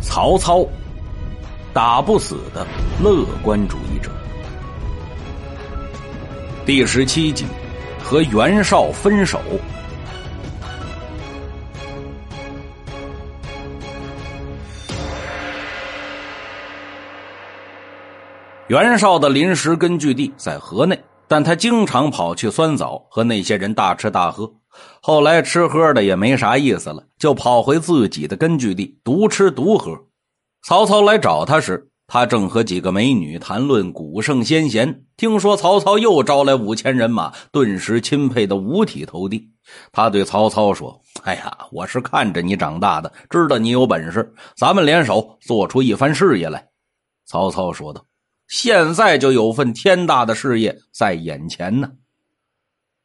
曹操，打不死的乐观主义者。第十七集，和袁绍分手。袁绍的临时根据地在河内。但他经常跑去酸枣和那些人大吃大喝，后来吃喝的也没啥意思了，就跑回自己的根据地独吃独喝。曹操来找他时，他正和几个美女谈论古圣先贤。听说曹操又招来五千人马，顿时钦佩的五体投地。他对曹操说：“哎呀，我是看着你长大的，知道你有本事，咱们联手做出一番事业来。”曹操说道。现在就有份天大的事业在眼前呢。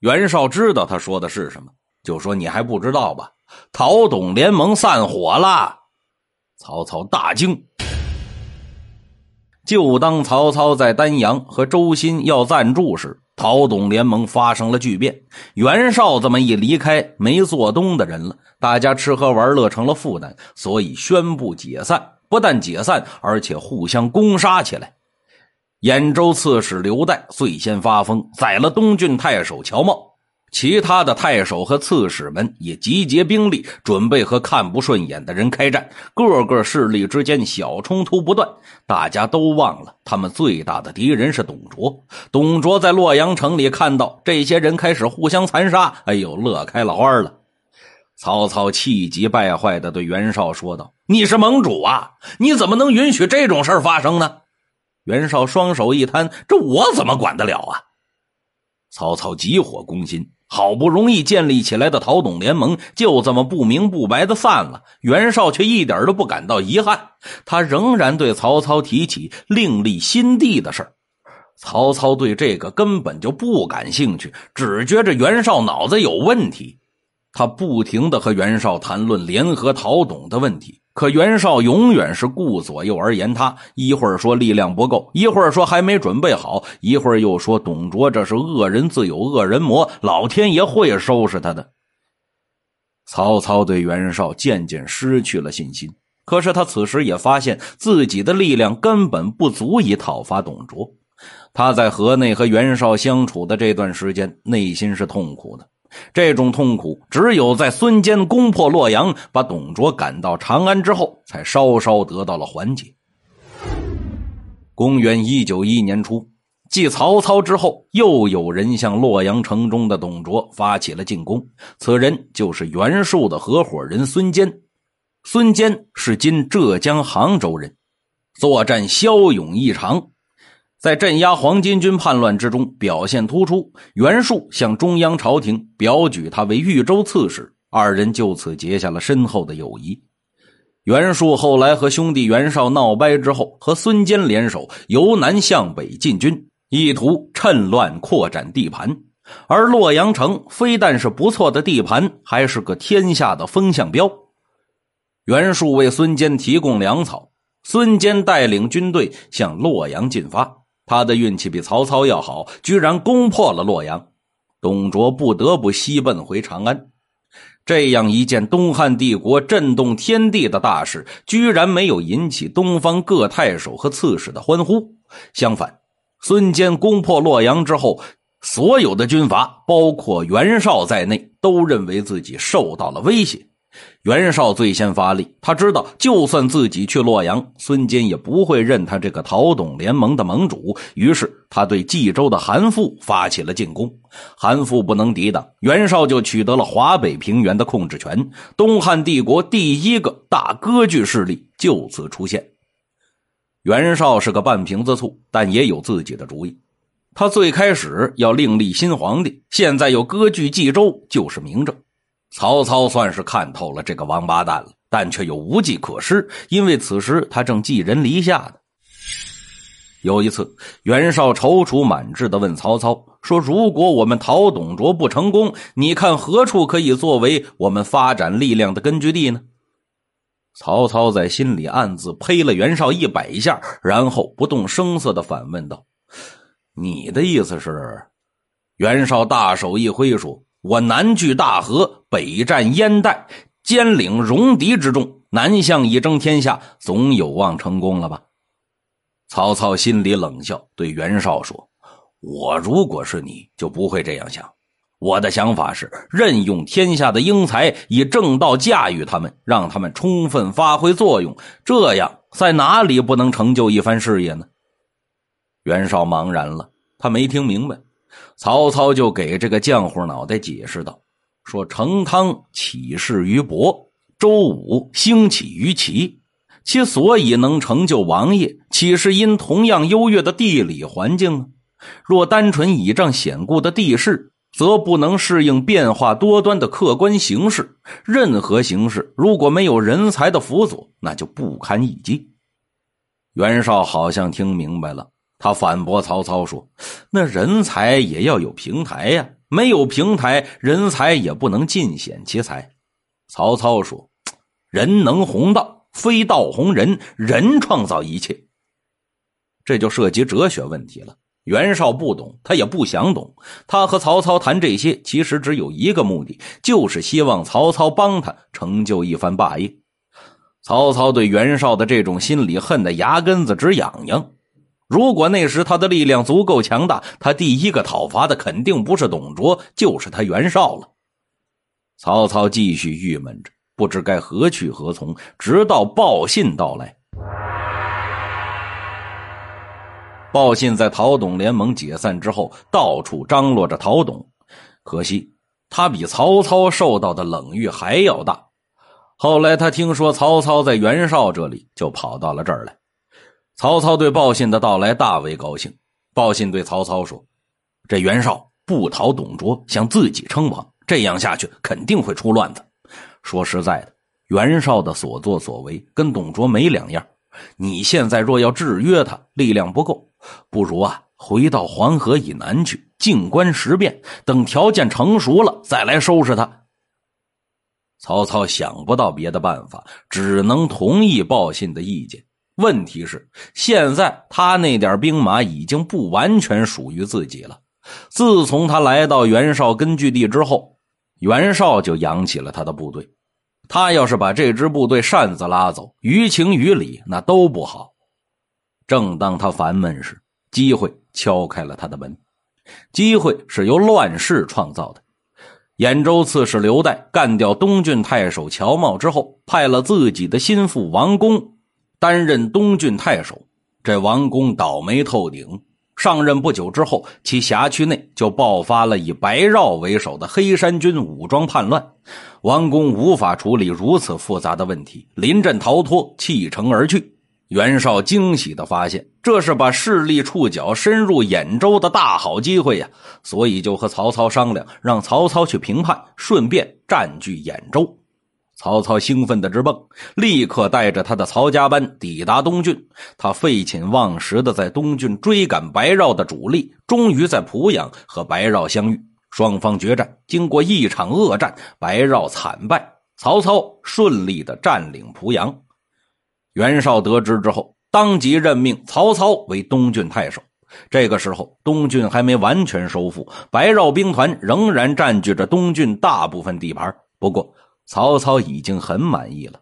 袁绍知道他说的是什么，就说：“你还不知道吧？陶董联盟散伙了。”曹操大惊。就当曹操在丹阳和周新要暂住时，陶董联盟发生了巨变。袁绍这么一离开，没做东的人了，大家吃喝玩乐成了负担，所以宣布解散。不但解散，而且互相攻杀起来。兖州刺史刘岱最先发疯，宰了东郡太守乔瑁。其他的太守和刺史们也集结兵力，准备和看不顺眼的人开战。各个势力之间小冲突不断，大家都忘了他们最大的敌人是董卓。董卓在洛阳城里看到这些人开始互相残杀，哎呦，乐开了花了。曹操气急败坏地对袁绍说道：“你是盟主啊，你怎么能允许这种事发生呢？”袁绍双手一摊：“这我怎么管得了啊？”曹操急火攻心，好不容易建立起来的陶董联盟就这么不明不白的散了。袁绍却一点都不感到遗憾，他仍然对曹操提起另立新帝的事儿。曹操对这个根本就不感兴趣，只觉着袁绍脑子有问题。他不停的和袁绍谈论联合讨董的问题，可袁绍永远是顾左右而言他，一会儿说力量不够，一会儿说还没准备好，一会儿又说董卓这是恶人自有恶人磨，老天爷会收拾他的。曹操对袁绍渐渐失去了信心，可是他此时也发现自己的力量根本不足以讨伐董卓。他在河内和袁绍相处的这段时间，内心是痛苦的。这种痛苦只有在孙坚攻破洛阳，把董卓赶到长安之后，才稍稍得到了缓解。公元一九一年初，继曹操之后，又有人向洛阳城中的董卓发起了进攻。此人就是袁术的合伙人孙坚。孙坚是今浙江杭州人，作战骁勇异常。在镇压黄巾军叛乱之中表现突出，袁术向中央朝廷表举他为豫州刺史，二人就此结下了深厚的友谊。袁术后来和兄弟袁绍闹掰之后，和孙坚联手由南向北进军，意图趁乱扩展地盘。而洛阳城非但是不错的地盘，还是个天下的风向标。袁术为孙坚提供粮草，孙坚带领军队向洛阳进发。他的运气比曹操要好，居然攻破了洛阳，董卓不得不西奔回长安。这样一件东汉帝国震动天地的大事，居然没有引起东方各太守和刺史的欢呼。相反，孙坚攻破洛阳之后，所有的军阀，包括袁绍在内，都认为自己受到了威胁。袁绍最先发力，他知道就算自己去洛阳，孙坚也不会认他这个陶董联盟的盟主。于是他对冀州的韩馥发起了进攻，韩馥不能抵挡，袁绍就取得了华北平原的控制权。东汉帝国第一个大割据势力就此出现。袁绍是个半瓶子醋，但也有自己的主意。他最开始要另立新皇帝，现在又割据冀州，就是明证。曹操算是看透了这个王八蛋了，但却又无计可施，因为此时他正寄人篱下。呢。有一次，袁绍踌躇满志的问曹操说：“如果我们讨董卓不成功，你看何处可以作为我们发展力量的根据地呢？”曹操在心里暗自呸了袁绍一百下，然后不动声色的反问道：“你的意思是？”袁绍大手一挥说。我南据大河，北战燕代，兼领戎狄之众，南向以争天下，总有望成功了吧？曹操心里冷笑，对袁绍说：“我如果是你，就不会这样想。我的想法是任用天下的英才，以正道驾驭他们，让他们充分发挥作用，这样在哪里不能成就一番事业呢？”袁绍茫然了，他没听明白。曹操就给这个浆糊脑袋解释道：“说成汤起事于伯，周武兴起于齐，其所以能成就王业，岂是因同样优越的地理环境？若单纯倚仗险固的地势，则不能适应变化多端的客观形势。任何形势如果没有人才的辅佐，那就不堪一击。”袁绍好像听明白了。他反驳曹操说：“那人才也要有平台呀，没有平台，人才也不能尽显其才。”曹操说：“人能弘道，非道弘人，人创造一切。”这就涉及哲学问题了。袁绍不懂，他也不想懂。他和曹操谈这些，其实只有一个目的，就是希望曹操帮他成就一番霸业。曹操对袁绍的这种心理恨得牙根子直痒痒。如果那时他的力量足够强大，他第一个讨伐的肯定不是董卓，就是他袁绍了。曹操继续郁闷着，不知该何去何从，直到报信到来。报信在陶董联盟解散之后，到处张罗着陶董，可惜他比曹操受到的冷遇还要大。后来他听说曹操在袁绍这里，就跑到了这儿来。曹操对报信的到来大为高兴。报信对曹操说：“这袁绍不讨董卓，想自己称王，这样下去肯定会出乱子。说实在的，袁绍的所作所为跟董卓没两样。你现在若要制约他，力量不够，不如啊，回到黄河以南去，静观时变，等条件成熟了再来收拾他。”曹操想不到别的办法，只能同意报信的意见。问题是，现在他那点兵马已经不完全属于自己了。自从他来到袁绍根据地之后，袁绍就养起了他的部队。他要是把这支部队擅自拉走，于情于理那都不好。正当他烦闷时，机会敲开了他的门。机会是由乱世创造的。兖州刺史刘岱干掉东郡太守乔瑁之后，派了自己的心腹王公担任东郡太守，这王公倒霉透顶。上任不久之后，其辖区内就爆发了以白绕为首的黑山军武装叛乱。王公无法处理如此复杂的问题，临阵逃脱，弃城而去。袁绍惊喜的发现，这是把势力触角深入兖州的大好机会呀，所以就和曹操商量，让曹操去平叛，顺便占据兖州。曹操兴奋的直蹦，立刻带着他的曹家班抵达东郡。他废寝忘食的在东郡追赶白绕的主力，终于在濮阳和白绕相遇。双方决战，经过一场恶战，白绕惨败，曹操顺利的占领濮阳。袁绍得知之后，当即任命曹操为东郡太守。这个时候，东郡还没完全收复，白绕兵团仍然占据着东郡大部分地盘。不过，曹操已经很满意了，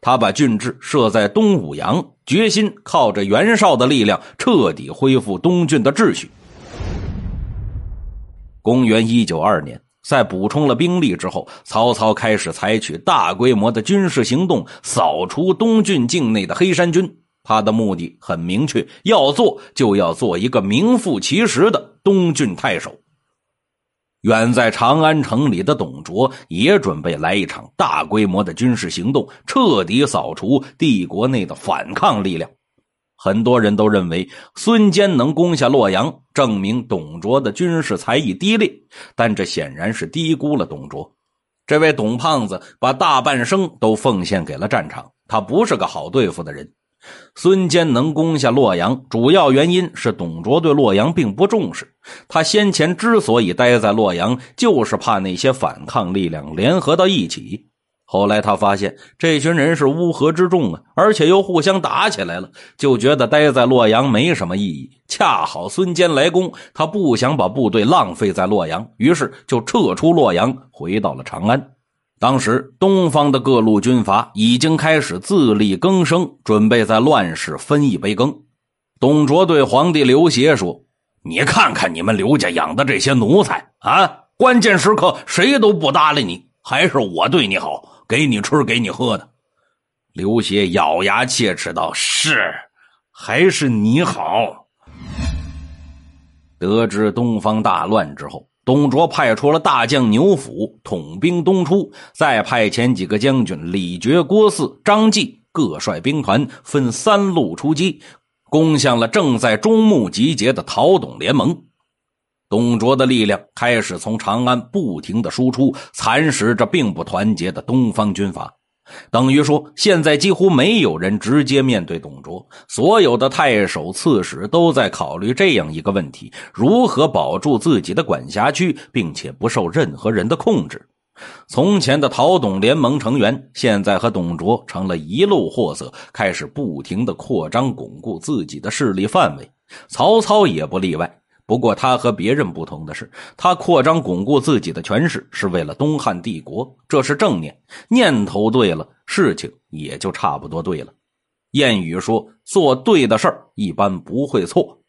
他把郡治设在东武阳，决心靠着袁绍的力量彻底恢复东郡的秩序。公元一九二年，在补充了兵力之后，曹操开始采取大规模的军事行动，扫除东郡境内的黑山军。他的目的很明确，要做就要做一个名副其实的东郡太守。远在长安城里的董卓也准备来一场大规模的军事行动，彻底扫除帝国内的反抗力量。很多人都认为孙坚能攻下洛阳，证明董卓的军事才艺低劣，但这显然是低估了董卓。这位董胖子把大半生都奉献给了战场，他不是个好对付的人。孙坚能攻下洛阳，主要原因是董卓对洛阳并不重视。他先前之所以待在洛阳，就是怕那些反抗力量联合到一起。后来他发现这群人是乌合之众啊，而且又互相打起来了，就觉得待在洛阳没什么意义。恰好孙坚来攻，他不想把部队浪费在洛阳，于是就撤出洛阳，回到了长安。当时东方的各路军阀已经开始自力更生，准备在乱世分一杯羹。董卓对皇帝刘协说。你看看你们刘家养的这些奴才啊！关键时刻谁都不搭理你，还是我对你好，给你吃，给你喝的。刘协咬牙切齿道：“是，还是你好。”得知东方大乱之后，董卓派出了大将牛辅统兵东出，再派遣几个将军李傕、郭汜、张济各率兵团分三路出击。攻向了正在中牟集结的陶董联盟，董卓的力量开始从长安不停的输出，蚕食着并不团结的东方军阀。等于说，现在几乎没有人直接面对董卓，所有的太守、刺史都在考虑这样一个问题：如何保住自己的管辖区，并且不受任何人的控制。从前的陶董联盟成员，现在和董卓成了一路货色，开始不停的扩张巩固自己的势力范围。曹操也不例外。不过他和别人不同的是，他扩张巩固自己的权势是为了东汉帝国，这是正念，念头对了，事情也就差不多对了。谚语说，做对的事儿一般不会错。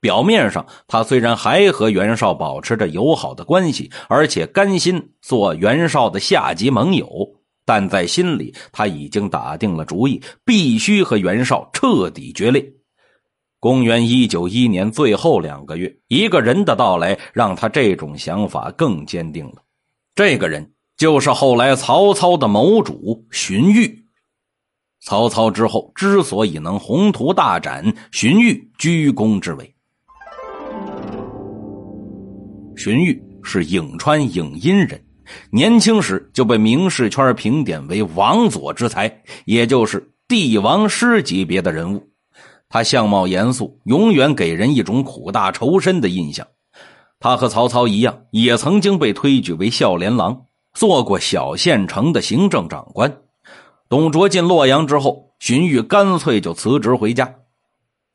表面上，他虽然还和袁绍保持着友好的关系，而且甘心做袁绍的下级盟友，但在心里，他已经打定了主意，必须和袁绍彻底决裂。公元一九一年最后两个月，一个人的到来，让他这种想法更坚定了。这个人就是后来曹操的谋主荀彧。曹操之后之所以能宏图大展，荀彧居功至伟。荀彧是颍川颍阴人，年轻时就被名士圈评点为王佐之才，也就是帝王师级别的人物。他相貌严肃，永远给人一种苦大仇深的印象。他和曹操一样，也曾经被推举为孝廉郎，做过小县城的行政长官。董卓进洛阳之后，荀彧干脆就辞职回家。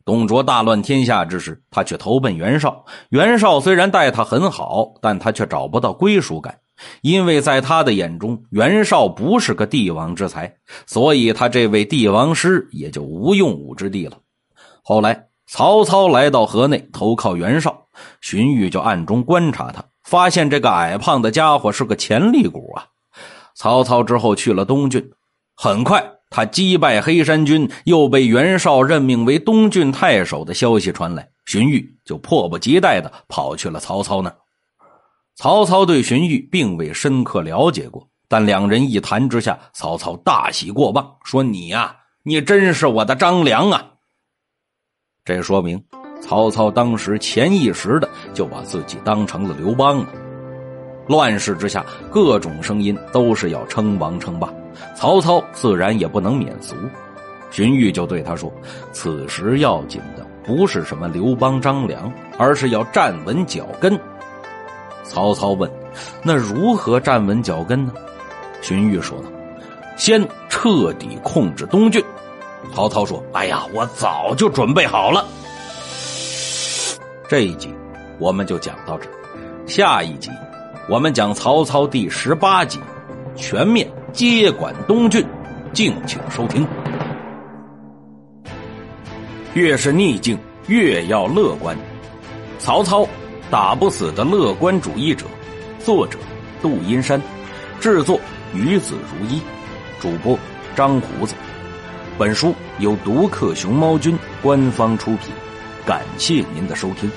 董卓大乱天下之时，他却投奔袁绍。袁绍虽然待他很好，但他却找不到归属感，因为在他的眼中，袁绍不是个帝王之才，所以他这位帝王师也就无用武之地了。后来，曹操来到河内投靠袁绍，荀彧就暗中观察他，发现这个矮胖的家伙是个潜力股啊。曹操之后去了东郡，很快。他击败黑山军，又被袁绍任命为东郡太守的消息传来，荀彧就迫不及待的跑去了曹操那儿。曹操对荀彧并未深刻了解过，但两人一谈之下，曹操大喜过望，说：“你呀，你真是我的张良啊！”这说明，曹操当时潜意识的就把自己当成了刘邦了。乱世之下，各种声音都是要称王称霸。曹操自然也不能免俗，荀彧就对他说：“此时要紧的不是什么刘邦、张良，而是要站稳脚跟。”曹操问：“那如何站稳脚跟呢？”荀彧说道：“先彻底控制东郡。”曹操说：“哎呀，我早就准备好了。”这一集我们就讲到这，下一集我们讲曹操第十八集。全面接管东郡，敬请收听。越是逆境，越要乐观。曹操，打不死的乐观主义者。作者：杜阴山，制作：与子如一，主播：张胡子。本书由独克熊猫君官方出品，感谢您的收听。